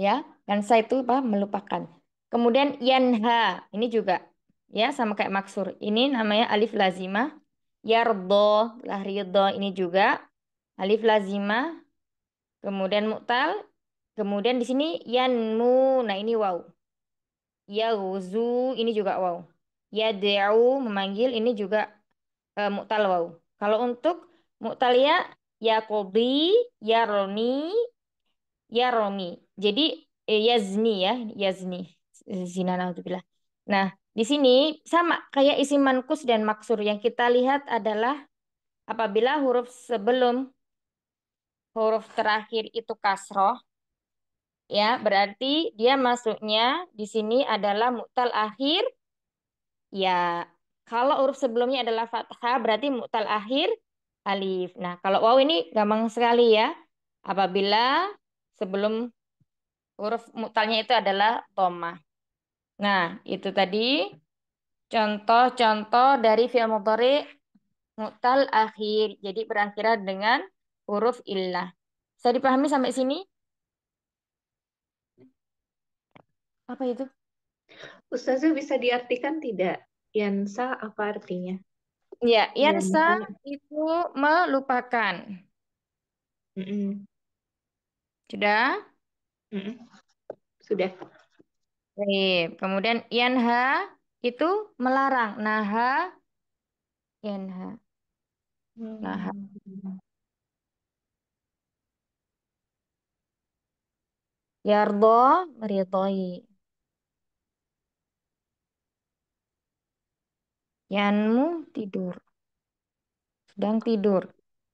Ya, dan saya itu apa? melupakan. Kemudian yanha, ini juga ya sama kayak maksur. Ini namanya alif lazima Yardo, lah ridho ini juga alif lazima Kemudian Muktal Kemudian di sini yanmu. Nah ini ya wuzu, ini juga ya Yad'u memanggil ini juga e, mu'tal waw. Kalau untuk ya ya Roni ya yaromi. Jadi e, yazni ya, yazni. Zina naudzubillah. Nah, di sini sama kayak isi mankus dan maksur yang kita lihat adalah apabila huruf sebelum huruf terakhir itu kasroh, ya berarti dia masuknya di sini adalah mu'tal akhir, ya kalau huruf sebelumnya adalah fathah berarti mu'tal akhir alif. Nah kalau waw ini gampang sekali ya, apabila sebelum huruf mu'talnya itu adalah toma. Nah, itu tadi contoh-contoh dari fi'il motorik mu'tal akhir. Jadi berakhir dengan huruf illah. Saya dipahami sampai sini? Apa itu? Ustazah bisa diartikan tidak? Yansa apa artinya? Ya, iya, yansa, itu melupakan. Mm -mm. Sudah? Mm -mm. Sudah. Baik. Kemudian yanha itu melarang. Naha, yanha. Hmm. Naha. Yardo meridhoi. Yanmu tidur. Sedang tidur.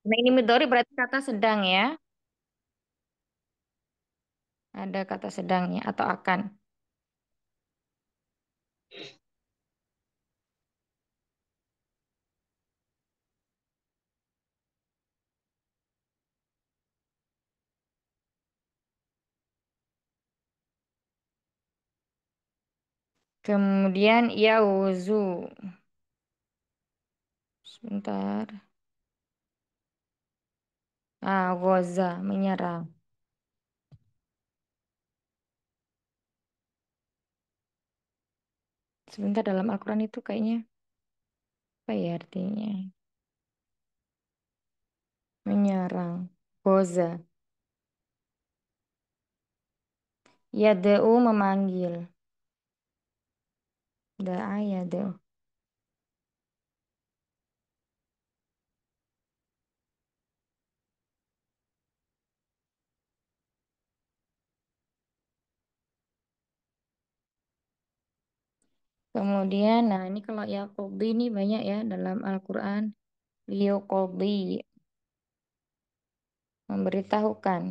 Nah ini midori berarti kata sedang ya. Ada kata sedangnya atau akan. Kemudian ia wuzu. Sebentar. Ah, goza, menyerang. Sebentar dalam Al-Quran itu kayaknya apa ya artinya? Menyerang. Goza. yadu memanggil. ده ايه ده Kemudian, nah ini kalau Yakobi ini banyak ya dalam Al-Quran. Liokobi, memberitahukan.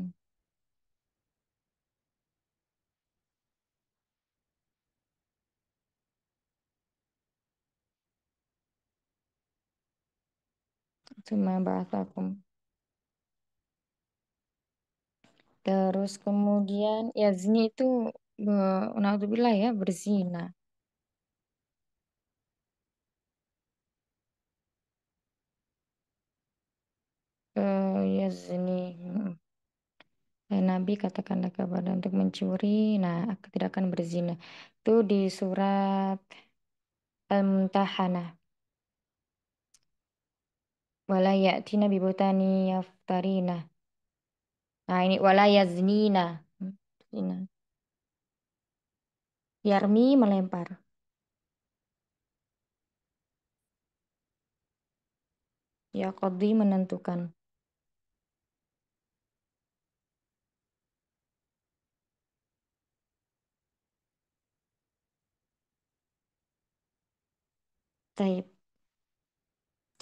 Suma ba'athakum. Terus kemudian ya zina itu unaudzubillah ya berzina. Uh, ya zini. Hmm. Eh, Nabi katakanlah kepada untuk mencuri, nah aku tidak akan berzina. Itu di surat Al-Mumtahanah wala ya'tina bibutani yaftarina. Nah, ini wala yaznina. Hmm, Yarmi melempar. Ya Qadhi menentukan. Taip.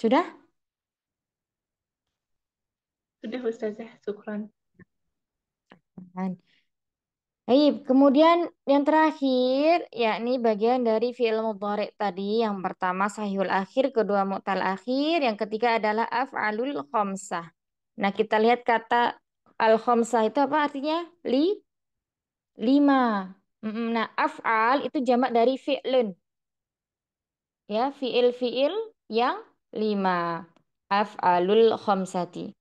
Sudah? Sudah Ustazah, syukran. Baik, kemudian yang terakhir yakni bagian dari fi'il mudhari tadi. Yang pertama sahihul akhir, kedua mu'tal akhir, yang ketiga adalah af'alul khomsah. Nah, kita lihat kata al khomsah itu apa artinya? Li lima. Nah, af'al itu jamak dari fi'lun. Ya, fi'il-fi'il yang lima. Af'alul khomsati.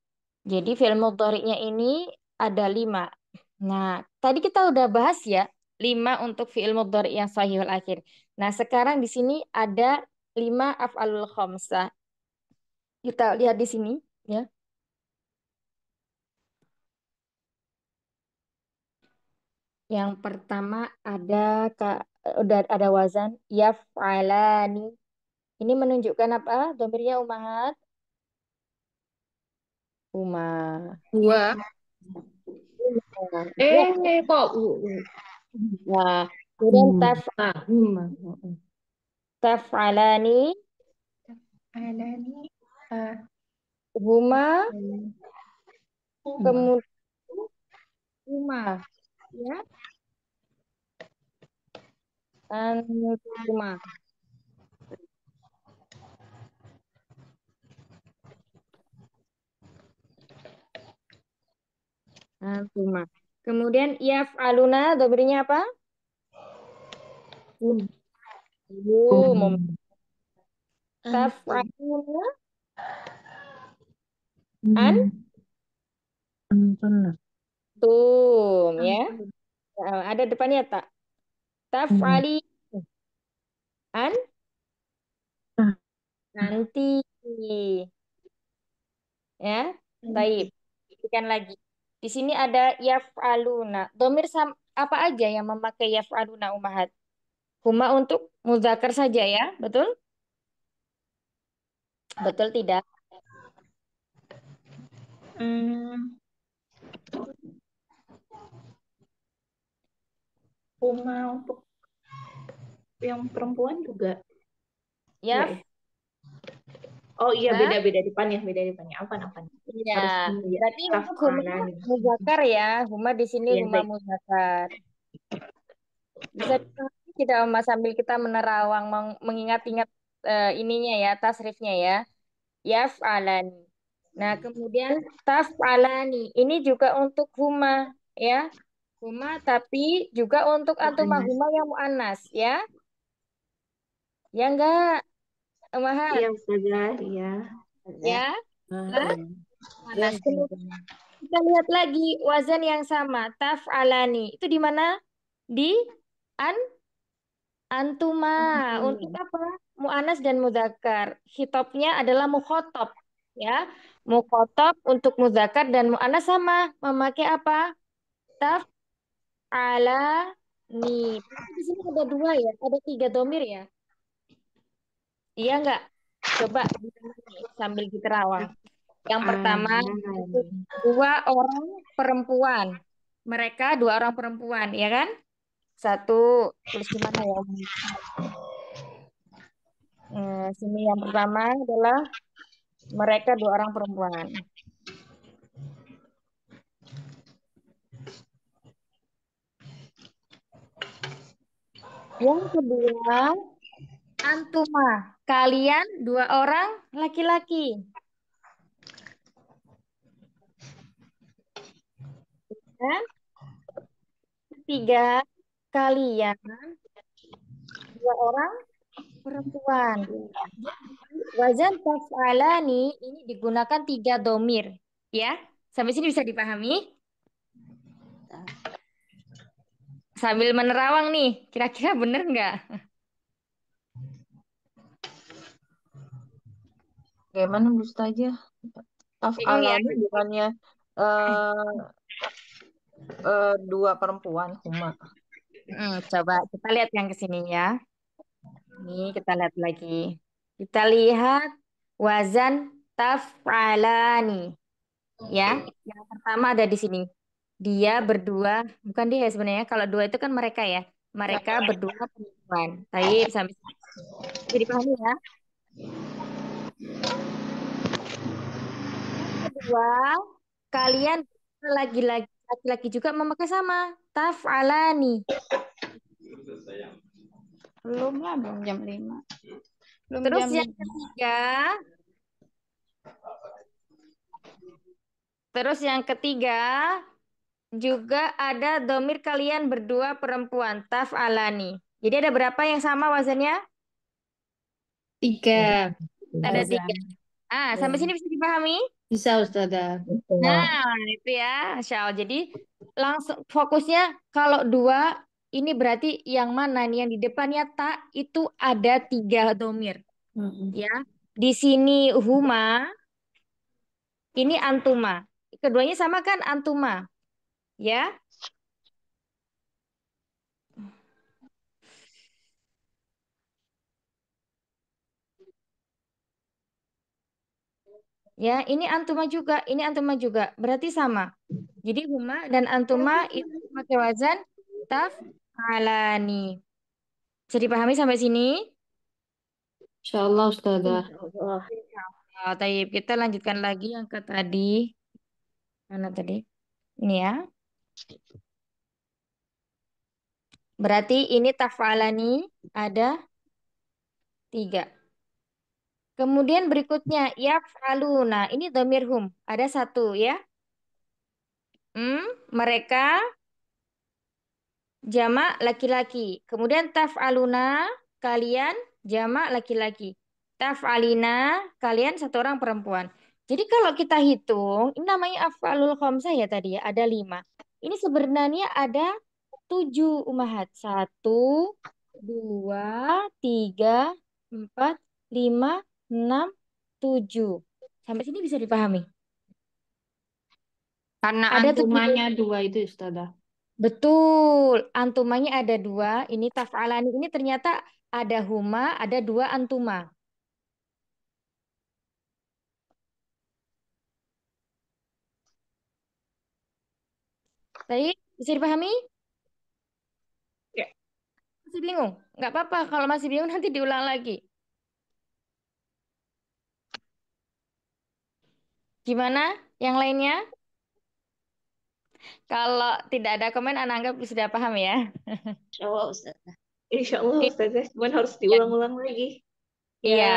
Jadi fi'il mudhari'nya ini ada lima. Nah, tadi kita udah bahas ya, lima untuk fi'il mudhari' yang sahihul akhir. Nah, sekarang di sini ada lima af'alul khomsa. Kita lihat di sini ya. Yang pertama ada udah ada wazan yaf'alani. Ini menunjukkan apa? Domirnya umahat Uma. Gua. Uma. Eh, kok Nah, kemudian hmm. taf'alani taf'alani huma kemudian huma ya dan huma Antuma. Ah, Kemudian yaf aluna dobrinya apa? Um. Oh, um. Taf'aluna an tum ya. Ah, ada depannya tak? Taf'ali an nanti ya. Baik. Berikan lagi. Di sini ada yaf'aluna. Domir sam apa aja yang memakai yaf'aluna umahat? Huma untuk muzakar saja ya, betul? Betul tidak? Hmm. Huma untuk yang perempuan juga. Ya. Oh iya beda-beda depan ya, beda depannya. Apa apaan? Iya, berarti untuk Huma Muzakar kan ya. Huma di sini ya, Huma Muzakar. Bisa kita Mas sambil kita menerawang mengingat-ingat uh, ininya ya, tasrifnya ya. yaf alani. Nah, kemudian taf alani. Ini juga untuk huma ya. Huma tapi juga untuk antum huma yang muannas ya. Ya enggak? Umaha. Iya, Ustazah, iya. Ya. ya. Ya, kita lihat lagi wazan yang sama taf alani itu di mana di an antuma hmm. untuk apa mu'anas dan mudakar hitopnya adalah mukhotob ya mukhotob untuk mudakar dan mu'anas sama memakai apa taf alani. di sini ada dua ya ada tiga domir ya iya enggak coba sambil diterawang. Yang pertama Amin. dua orang perempuan. Mereka dua orang perempuan, ya kan? Satu terus gimana ya? Eh, sini yang pertama adalah mereka dua orang perempuan. Yang kedua, antuma. Kalian dua orang laki-laki. Dan ketiga, kalian dua orang perempuan. Wazan taf'alani ini digunakan tiga domir. Ya, sampai sini bisa dipahami? Sambil menerawang nih, kira-kira bener nggak? Gimana Bu aja? Taf'alani bukannya eh, uh, dua perempuan cuma Hmm, coba kita lihat yang kesini ya. Ini kita lihat lagi. Kita lihat wazan taf'alani. Ya, yang pertama ada di sini. Dia berdua, bukan dia ya sebenarnya. Kalau dua itu kan mereka ya. Mereka ya. berdua perempuan. Tapi sampai jadi pahami ya. kedua, kalian lagi-lagi Laki-laki juga memakai sama. Taf'alani. Belum lah, belum jam 5. Belum Terus jam yang ketiga. Terus yang ketiga juga ada domir kalian berdua perempuan taf'alani. Jadi ada berapa yang sama wazannya? Tiga. Ada tiga. Ah, sampai iya. sini bisa dipahami? Bisa Ustazah. Gitu. Nah, itu ya, Syal. Jadi langsung fokusnya kalau dua ini berarti yang mana nih yang di depannya tak itu ada tiga domir. hmm Ya, di sini huma, ini antuma. Keduanya sama kan antuma. Ya, Ya, ini antuma juga, ini antuma juga. Berarti sama. Jadi huma dan antuma itu pakai wazan taf'alani. Jadi pahami sampai sini? Insyaallah Ustazah. Insyaallah. Oh, taib. Kita lanjutkan lagi yang ke tadi. Mana tadi? Ini ya. Berarti ini taf'alani ada tiga. Kemudian berikutnya falu. Nah, ini dhamir hum. Ada satu ya. Hmm, mereka jamak laki-laki. Kemudian taf'aluna, kalian jamak laki-laki. Taf'alina, kalian satu orang perempuan. Jadi kalau kita hitung, ini namanya af'alul khamsah ya tadi ya, ada lima. Ini sebenarnya ada tujuh umahat. Satu, dua, tiga, empat, lima, 6, 7. Sampai sini bisa dipahami? Karena ada antumanya tujuh. dua itu Ustazah. Betul, antumanya ada dua. Ini taf'alani ini ternyata ada huma, ada dua antuma. Baik, bisa dipahami? Ya. Masih bingung? Nggak apa-apa, kalau masih bingung nanti diulang lagi. Gimana yang lainnya? Kalau tidak ada komen, Anda anggap sudah paham ya? Insya Allah, Ustazah. Insya Allah, iya. Ustazah. Cuman harus iya. diulang-ulang lagi. Ya, iya. Ya,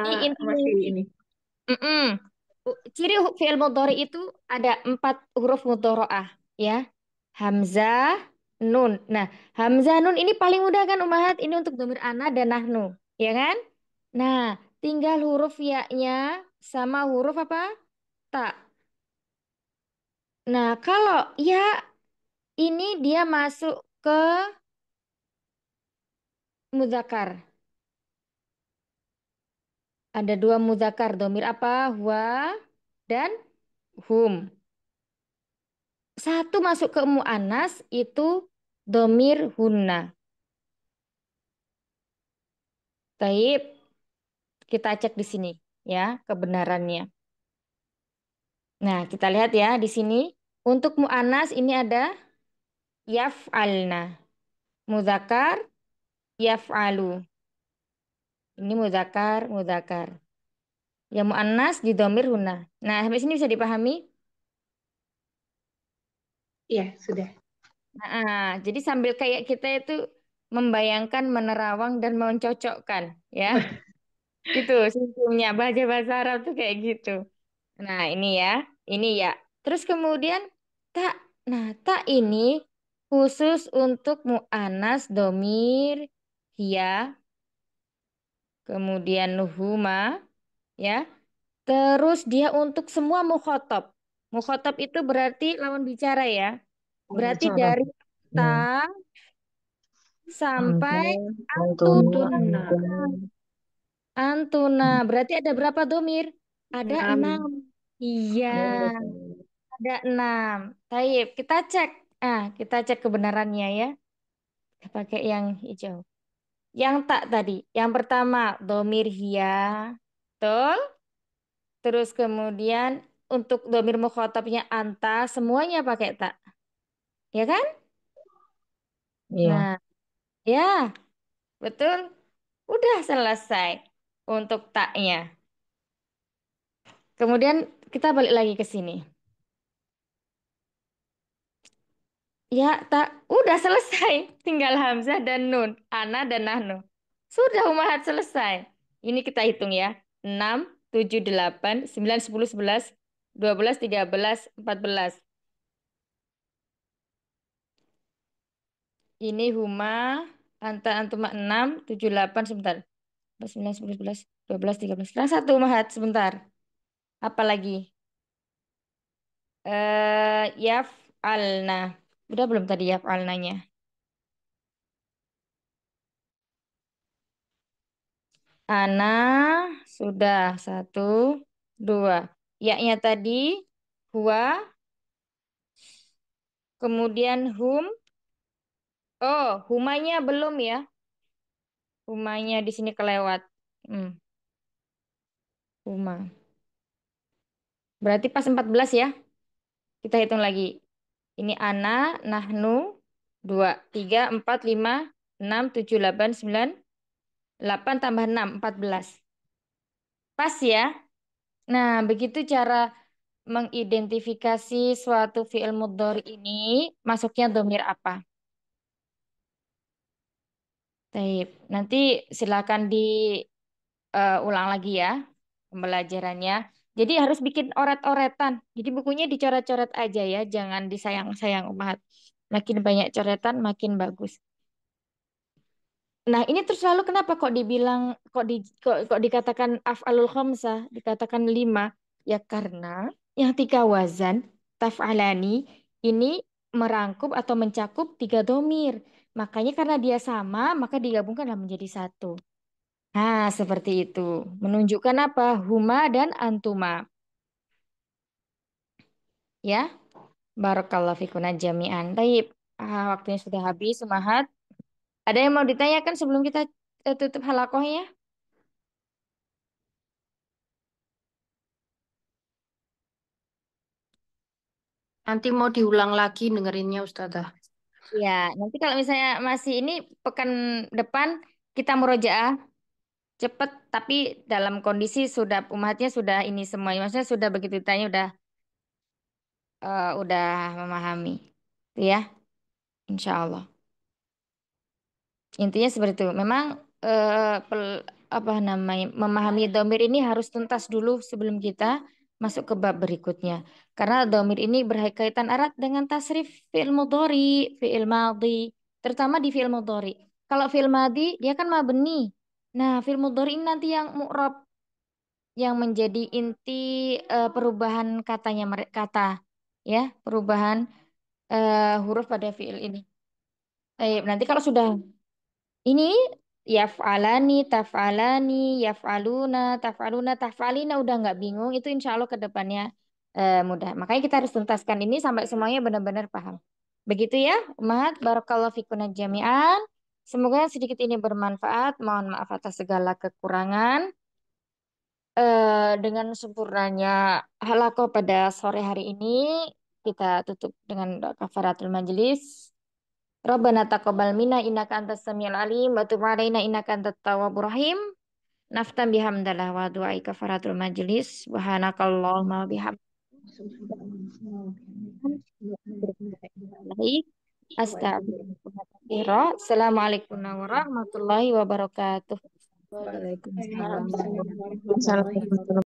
Jadi intinya ini. Mm -mm. Ciri fi'il mudhari itu ada empat huruf mudhara'ah. Ya. Hamzah, Nun. Nah, Hamzah, Nun ini paling mudah kan, Umahat? Ini untuk domir Ana dan Nahnu. Ya kan? Nah, tinggal huruf ya-nya sama huruf apa? kota. Nah, kalau ya ini dia masuk ke muzakar. Ada dua muzakar, domir apa? Huwa dan hum. Satu masuk ke mu'anas itu domir hunna. Taib, kita cek di sini ya kebenarannya. Nah, kita lihat ya di sini. Untuk mu'anas ini ada yaf'alna. yaf yaf'alu. Ini mudhakar, mudhakar. Ya mu'anas di domir huna. Nah, sampai sini bisa dipahami? Iya, sudah. Nah, jadi sambil kayak kita itu membayangkan, menerawang, dan mencocokkan. ya. gitu, sebelumnya. bahasa Arab tuh kayak gitu. Nah, ini ya. Ini ya. Terus kemudian tak. Nah, tak ini khusus untuk mu'anas domir hia. Kemudian nuhuma. Ya. Terus dia untuk semua mukhotob. Mukhotob itu berarti lawan bicara ya. Berarti bicara. dari ta ya. sampai antuna. antuna. Antuna. Berarti ada berapa domir? Ada enam. Iya. iya, ada enam. Taib, kita cek. Ah, kita cek kebenarannya ya. Kita pakai yang hijau. Yang tak tadi. Yang pertama, domir hiya. Betul? Terus kemudian untuk domir mukhotobnya anta, semuanya pakai tak. Ya kan? Iya. Nah, ya. Betul? Udah selesai untuk taknya. Kemudian kita balik lagi ke sini. Ya, tak udah selesai. Tinggal Hamzah dan Nun, Ana dan Nahnu. Sudah Umahat selesai. Ini kita hitung ya. 6, 7, 8, 9, 10, 11, 12, 13, 14. Ini Huma, Anta, Antuma 6, 7, 8, sebentar. 9, 10, 11, 12, 13. Sekarang satu mahat sebentar. Apalagi? Eh, yaf alna Udah belum tadi yaf'alnanya? Ana sudah satu, dua. Yaknya tadi hua. kemudian hum. Oh, humanya belum ya? Humanya di sini kelewat. Hmm. Huma. Berarti pas 14 ya. Kita hitung lagi. Ini ana, nahnu, 2, 3, 4, 5, 6, 7, 8, 9, 8 tambah 6, 14. Pas ya? Nah, begitu cara mengidentifikasi suatu fi'il mudhari ini masuknya domir apa. Taip. nanti silakan diulang eh, uh, lagi ya pembelajarannya. Jadi harus bikin oret-oretan. Jadi bukunya dicoret-coret aja ya, jangan disayang-sayang banget. Makin banyak coretan makin bagus. Nah, ini terus lalu kenapa kok dibilang kok di kok, kok dikatakan af'alul khamsah, dikatakan lima? Ya karena yang tiga wazan taf'alani ini merangkup atau mencakup tiga domir. Makanya karena dia sama, maka digabungkanlah menjadi satu. Nah, seperti itu. Menunjukkan apa? Huma dan antuma. Ya. Barakallahu fikuna jami'an. taib Ah, waktunya sudah habis, semahat Ada yang mau ditanyakan sebelum kita eh, tutup halakohnya? Nanti mau diulang lagi dengerinnya Ustazah. Ya, nanti kalau misalnya masih ini pekan depan kita merojaah cepat tapi dalam kondisi sudah umatnya sudah ini semua maksudnya sudah begitu tanya udah uh, udah memahami itu ya insya Allah intinya seperti itu memang uh, pel, apa namanya memahami domir ini harus tuntas dulu sebelum kita masuk ke bab berikutnya karena domir ini berkaitan erat dengan tasrif fi'il mudhari fi'il madhi terutama di fi'il mudhari kalau fi'il madhi dia kan mabni Nah, fil ini nanti yang mu'rab yang menjadi inti uh, perubahan katanya kata ya, perubahan uh, huruf pada fiil ini. Baik, nanti kalau sudah ini yaf'alani, taf'alani, yaf'aluna, taf'aluna, taf'alina udah nggak bingung itu insya Allah ke depannya uh, mudah. Makanya kita harus tuntaskan ini sampai semuanya benar-benar paham. Begitu ya, Umat. Barakallahu fikunat jami'an. Semoga sedikit ini bermanfaat. Mohon maaf atas segala kekurangan. E, dengan sempurnanya halako pada sore hari ini, kita tutup dengan doa kafaratul majelis. Rabbana taqabal minna innaka antas samiul alim wa tub alaina innaka antat tawwabur rahim. Naftam bihamdalah wa du'ai kafaratul majelis. Subhanakallahumma wa bihamdika. Astagfirullah. Assalamualaikum warahmatullahi wabarakatuh. Waalaikumsalam.